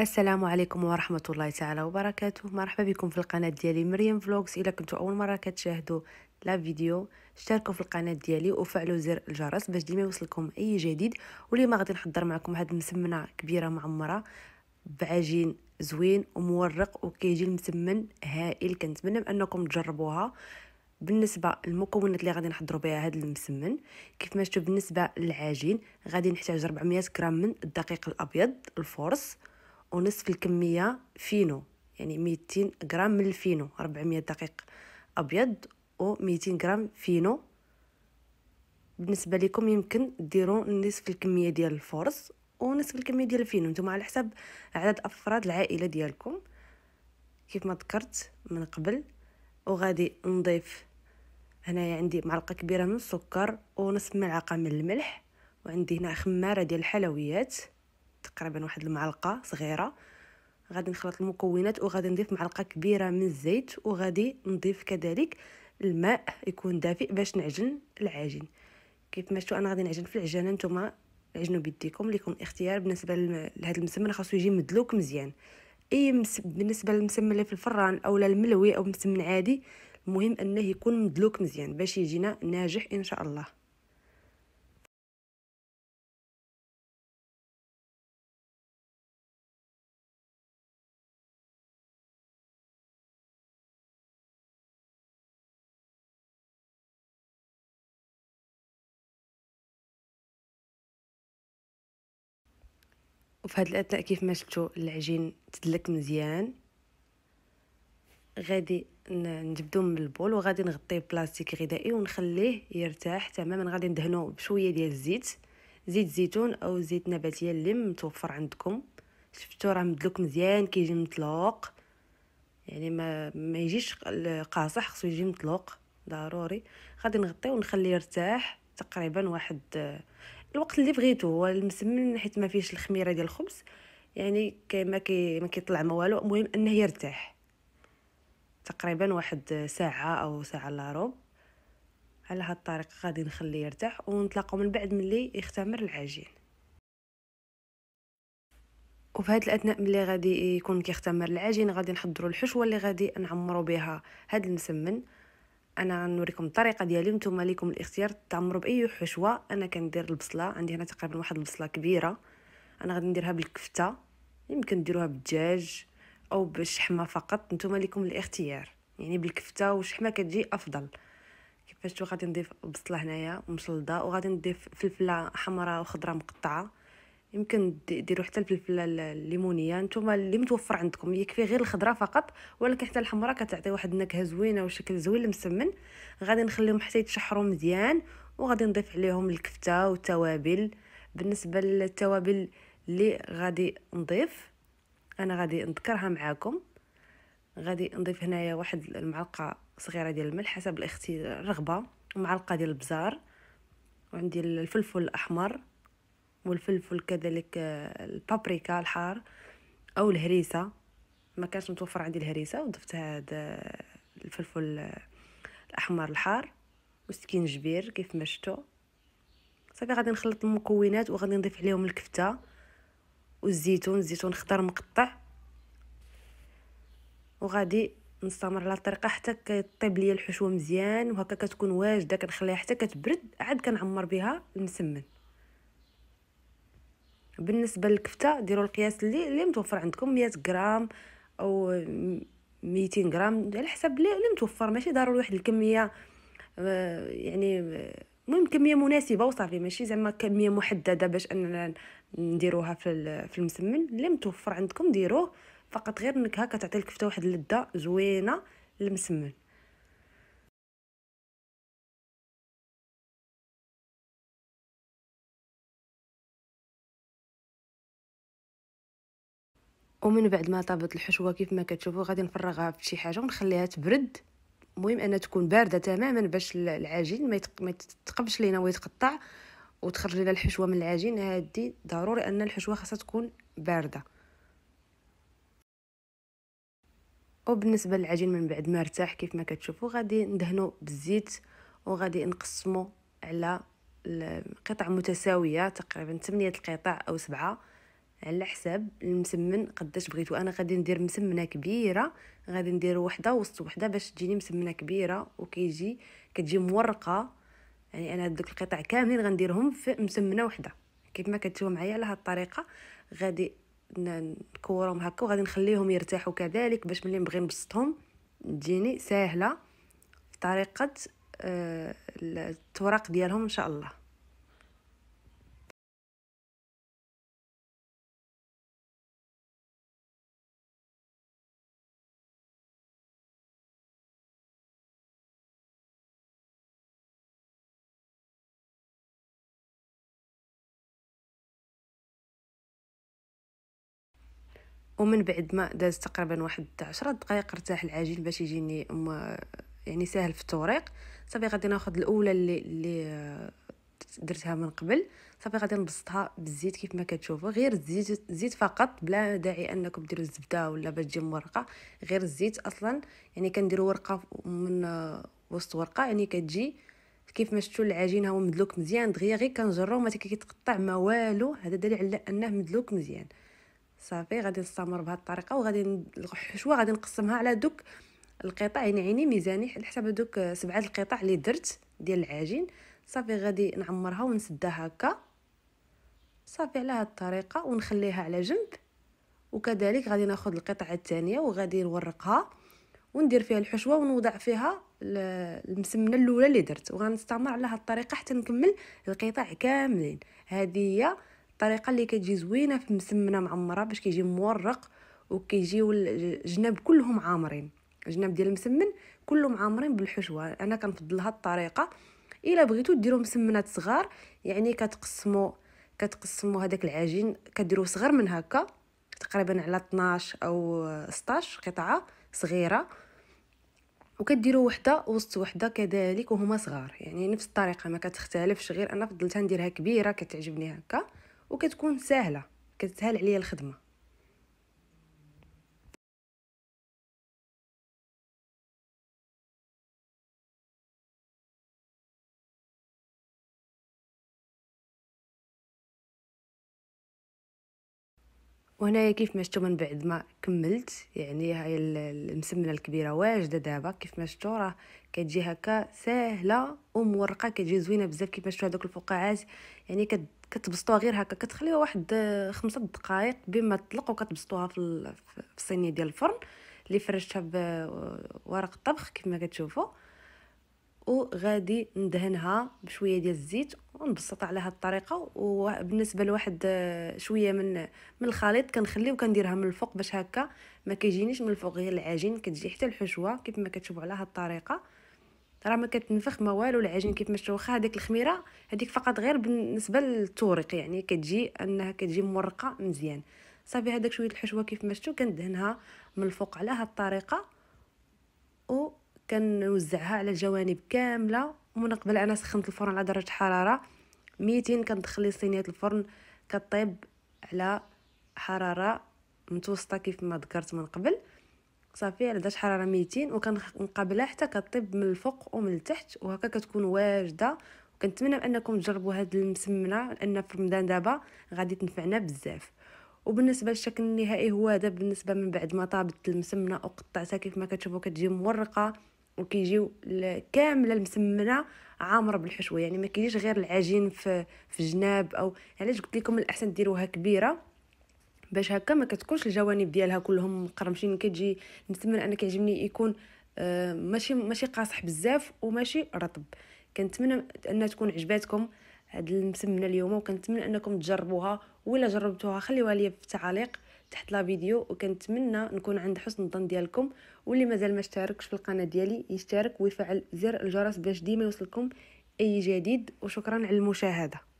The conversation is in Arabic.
السلام عليكم ورحمة الله تعالى وبركاته مرحبا بكم في القناة ديالي مريم فلوكس إلا كنتو أول مرة كتشاهدوا لا فيديو اشتركوا في القناة ديالي وفعلوا زر الجرس باش ديما يوصلكم أي جديد واليوم غادي نحضر معكم هاد المسمنة كبيرة معمرة بعجين زوين ومورق وكيجي المسمن هائل كنتمنى انكم تجربوها بالنسبه للمكونات اللي غادي نحضروا بها هاد المسمن كيف ما شفتوا بالنسبه للعجين غادي نحتاج 400 غرام من الدقيق الابيض الفورس ونصف الكمية فينو يعني 200 غرام من الفينو 400 دقيق أبيض و 200 غرام فينو بالنسبة لكم يمكن ديروا نصف الكمية ديال الفورس ونصف الكمية ديال الفينو نتوما على حسب عدد أفراد العائلة ديالكم كيف ما ذكرت من قبل وغادي نضيف هنايا عندي معلقه كبيره من السكر ونصف ملعقه من الملح وعندي هنا خماره ديال الحلويات تقريبا واحد المعلقه صغيره غادي نخلط المكونات وغادي نضيف معلقه كبيره من الزيت وغادي نضيف كذلك الماء يكون دافئ باش نعجن العجين كيف ما شفتوا انا غادي نعجن في العجانه نتوما عجنوا بيديكم ليكم الاختيار بالنسبه لهذا المسمن خاصو يجي مدلوك مزيان اي مس... بالنسبه للمسمن اللي في الفران اولا الملوي او مسمن عادي المهم انه يكون مدلوك مزيان باش يجينا ناجح ان شاء الله وفي هاد الاثناء كيف ما شفتوا العجين تدلك مزيان غادي نجبدو من البول وغادي نغطيه بلاستيك غذائي ونخليه يرتاح تماما غادي ندهنو بشويه ديال الزيت زيت زيتون او زيت نباتيه اللي متوفر عندكم شفتو راه مدلوك مزيان كيجي مطلوق يعني ما ما يجيش قاصح خصو يجي مطلوق ضروري غادي نغطيه ونخليه يرتاح تقريبا واحد الوقت اللي بغيتو هو المسمن حيت ما فيهش الخميره ديال الخبز يعني كما ما كي ما كيطلع ما والو المهم انه يرتاح تقريبا واحد ساعه او ساعه الا ربع على هاد الطريقه غادي نخليه يرتاح ونتلاقاو من بعد ملي يختمر العجين وفي هاد الاثناء ملي غادي يكون كيختمر العجين غادي نحضروا الحشوه اللي غادي نعمروا بها هاد المسمن انا غنوريكم الطريقه ديالي نتوما ليكم الاختيار تعمروا باي حشوه انا كندير البصله عندي هنا تقريبا واحد البصله كبيره انا غادي نديرها بالكفته يمكن ديروها بالدجاج او بالشحمه فقط نتوما ليكم الاختيار يعني بالكفته والشحمه كتجي افضل كيفاش غادي نضيف البصله هنايا مشلضه وغادي نضيف فلفله حمراء وخضراء مقطعه يمكن ديروا حتى الفلفله الليمونيه نتوما اللي متوفر عندكم يكفي غير الخضره فقط ولكن حتى الحمراء كتعطي واحد النكهه زوينه وشكل زوين المسمن غادي نخليهم حتى يتشحروا مزيان وغادي نضيف عليهم الكفته والتوابل بالنسبه للتوابل اللي غادي نضيف انا غادي نذكرها معاكم غادي نضيف هنايا واحد المعلقه صغيره ديال الملح حسب الاختي الرغبه ومعلقه ديال البزار وعندي الفلفل الاحمر والفلفل كذلك آه، البابريكا الحار او الهريسه ما كانش متوفر عندي الهريسه وضفت هذا آه، الفلفل آه، الاحمر الحار جبير كيف ما شفتوا صافي غادي نخلط المكونات وغادي نضيف عليهم الكفته والزيتون الزيتون خضر مقطع وغادي نستمر على الطريقه حتى كطيب ليا الحشوه مزيان وهكا كتكون واجده كنخليها حتى كتبرد عاد كنعمر بها المسمن بالنسبه للكفته ديروا القياس اللي اللي متوفر عندكم 100 غرام او 200 غرام على حسب اللي متوفر ماشي ضروري واحد الكميه آه، يعني آه، المهم كميه مناسبه وصافي ماشي زعما كميه محدده باش اننا نديروها في في المسمن اللي متوفر عندكم ديروه فقط غير النكهه كتعطي الكفته واحد اللذه زوينه للمسمن ومن بعد ما طابت الحشوه كيف ما كتشوفوا غادي نفرغها في شي حاجه ونخليها تبرد المهم انها تكون بارده تماما باش العجين ما يتقبش لينا ويتقطع وتخرج لنا الحشوه من العجين هادي ضروري ان الحشوه خاصها تكون بارده وبالنسبه للعجين من بعد ما ارتاح كيف ما كتشوفوا غادي ندهنو بالزيت وغادي نقسمو على قطع متساويه تقريبا 8 القطع او سبعة على حساب المسمن قداش بغيتو انا غادي ندير مسمنه كبيره غادي ندير وحده وسط وحده باش تجيني مسمنه كبيره وكيجي كتجي مورقه يعني انا دوك القطع كاملين غنديرهم في مسمنه وحده كيف ما كتشوفوا معايا على هذه الطريقه غادي نكورهم هكا وغادي نخليهم يرتاحوا كذلك باش ملي نبغي نبسطهم تجيني ساهله في طريقه آه، التوراق ديالهم ان شاء الله ومن بعد ما داز تقريبا واحد عشرة دقائق ارتاح العجين باش يجيني يعني ساهل في الطريق صافي غادي ناخد الاولى اللي اللي آه، درتها من قبل صافي غادي نبسطها بالزيت كيف ما كتشوفوا غير الزيت زيت فقط بلا داعي انكم ديروا الزبده ولا باش تجي مورقه غير الزيت اصلا يعني كنديروا ورقه من آه، وسط ورقه يعني كتجي كيف ما شفتوا العجين هو مدلوك مزيان دغيا غير كنجرو ما كيتقطع ما والو هذا دليل على انه مدلوك مزيان صافي غادي نستمر بهذه الطريقه وغادي الحشوه غادي نقسمها على دوك القطع يعني عيني ميزاني على حساب دوك سبعه القطع اللي درت ديال العجين صافي غادي نعمرها ونسدها هكا صافي على هذه الطريقه ونخليها على جنب وكذلك غادي ناخذ القطعه الثانيه وغادي نورقها وندير فيها الحشوه ونوضع فيها المسمنه الاولى اللي درت وغنستمر على هذه الطريقه حتى نكمل القطع كاملين هذه هي الطريقه اللي كتجي زوينه في مسمنه معمره باش كيجي مورق وكيجيو الجناب كلهم عامرين الجناب ديال المسمن كلهم عامرين بالحشوه انا كنفضل هاد الطريقه الا بغيتو ديروا مسمنات صغار يعني كتقسموا كتقسموا هذاك العجين كديروا صغر من هكا تقريبا على 12 او 16 قطعه صغيره وكديروا وحده وسط وحده كذلك وهما صغار يعني نفس الطريقه ما كتختلفش غير انا فضلت نديرها كبيره كتعجبني هكا وكتكون سهله كتسهل عليا الخدمه وهنايا كيف ما شفتوا من بعد ما كملت يعني هاي المسمنه الكبيره واجده دابا كيف ما شفتوا راه كتجي هكا ساهله ومورقه كتجي زوينه بزاف كيف ما شفتوا هذوك الفقاعات يعني كت كتبسطوها غير هكا كتخليوها واحد آه، خمسة دقائق بما تطلق وكتبسطوها في الصينيه ديال الفرن اللي فرشتها بورق آه، الطبخ كما كتشوفوا وغادي ندهنها بشويه ديال الزيت ونبسط على هذه الطريقه وبالنسبه لواحد آه، شويه من من الخليط كنخليه وكنديرها من الفوق باش هكا ما كيجينيش من الفوق غير العجين كتجي حتى الحشوه كيف ما كتشوفوا على هذه الطريقه راه ما كتنفخ ما والو العجين كيف ما شفتوا واخا هذيك الخميره هذيك فقط غير بالنسبه للتوريق يعني كتجي انها كتجي مورقه مزيان صافي هذاك شويه الحشوه كيف ما شفتوا كندهنها من الفوق على هاد الطريقه و كنوزعها على الجوانب كامله ومن قبل انا سخنت الفرن على درجه حراره 200 لي صينيه الفرن كطيب على حراره متوسطه كيف ما ذكرت من قبل صافي على درجه حراره 200 وكنقابلها حتى كطيب من الفوق ومن التحت وهكا كتكون واجده وكنتمنى انكم تجربوا هاد المسمنه لان في رمضان دابا غادي تنفعنا بزاف وبالنسبه للشكل النهائي هو هذا بالنسبه من بعد ما طابت المسمنه وقطعتها كيف ما كتشوفوا كتجي مورقه وكيجيو كامله المسمنه عامره بالحشوه يعني ما كيجيش غير العجين في في جناب او علاش يعني قلت لكم الاحسن ديروها كبيره باش هكا ما كتكونش الجوانب ديالها كلهم مقرمشين كتجي نتمنى انا كيعجبني يكون آه، ماشي ماشي قاصح بزاف وماشي رطب كنتمنى انها تكون عجباتكم هاد المسمنه اليوم وكنتمنى انكم تجربوها ولا جربتوها خليوها لي في التعاليق تحت لا فيديو وكنتمنى نكون عند حسن الظن ديالكم واللي مازال ما اشتركش في القناه ديالي يشترك ويفعل زر الجرس باش ديما يوصلكم اي جديد وشكرا على المشاهده